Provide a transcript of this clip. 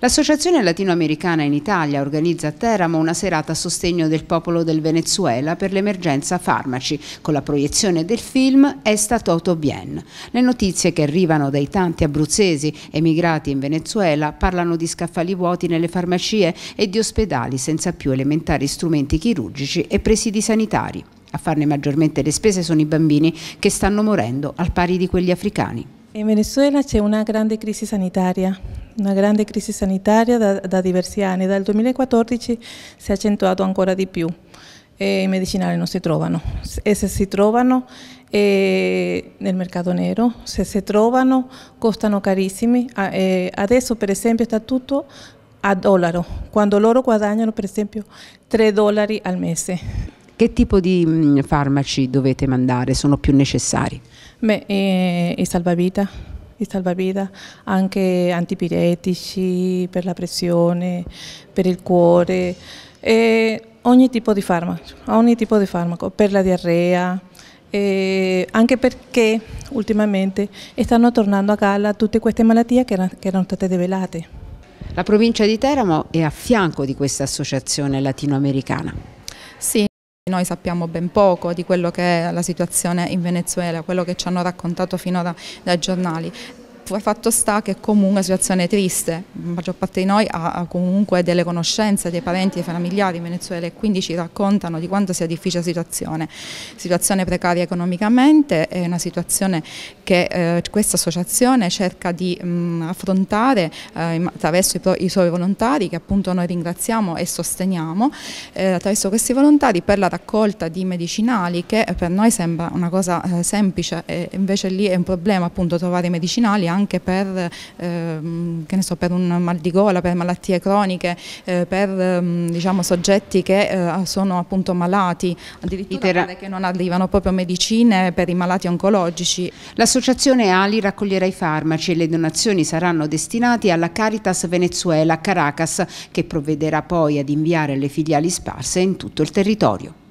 L'Associazione Latinoamericana in Italia organizza a Teramo una serata a sostegno del popolo del Venezuela per l'emergenza farmaci, con la proiezione del film Esta Toto Bien. Le notizie che arrivano dai tanti abruzzesi emigrati in Venezuela parlano di scaffali vuoti nelle farmacie e di ospedali senza più elementari strumenti chirurgici e presidi sanitari. A farne maggiormente le spese sono i bambini che stanno morendo al pari di quelli africani. In Venezuela c'è una grande crisi sanitaria una grande crisi sanitaria da, da, diversi anni, dal 2014 si è accentuato ancora di più e i medicinali non si trovano e se si trovano eh, nel mercato nero, se si trovano costano carissimi, eh, adesso per esempio sta tutto a dollaro, quando loro guadagnano per esempio 3 dollari al mese. Che tipo di mm, farmaci dovete mandare? Sono più necessari? Beh, eh, i salvavita, di salvavita, anche antipiretici per la pressione, per il cuore, ogni tipo di farmaco, ogni tipo di farmaco per la diarrea, eh, anche perché ultimamente stanno tornando a galla tutte queste malattie che erano, che erano state develate. La provincia di Teramo è a fianco di questa associazione latinoamericana. Sì. Noi sappiamo ben poco di quello che è la situazione in Venezuela, quello che ci hanno raccontato finora dai giornali. Esatto, fatto sta che è comunque una situazione triste, la maggior parte di noi ha comunque delle conoscenze, dei parenti, dei familiari in Venezuela e quindi ci raccontano di quanto sia difficile la situazione, situazione precaria economicamente, è una situazione che eh, questa associazione cerca di mh, mm, affrontare eh, attraverso i, pro, i, suoi volontari che appunto noi ringraziamo e sosteniamo, eh, attraverso questi volontari per la raccolta di medicinali che per noi sembra una cosa eh, semplice e invece lì è un problema appunto trovare i medicinali anche per, ehm, so, per, un mal di gola, per malattie croniche, eh, per ehm, diciamo, soggetti che eh, sono appunto malati, addirittura pare che non arrivano proprio medicine per i malati oncologici. L'associazione Ali raccoglierà i farmaci e le donazioni saranno destinate alla Caritas Venezuela Caracas che provvederà poi ad inviare le filiali sparse in tutto il territorio.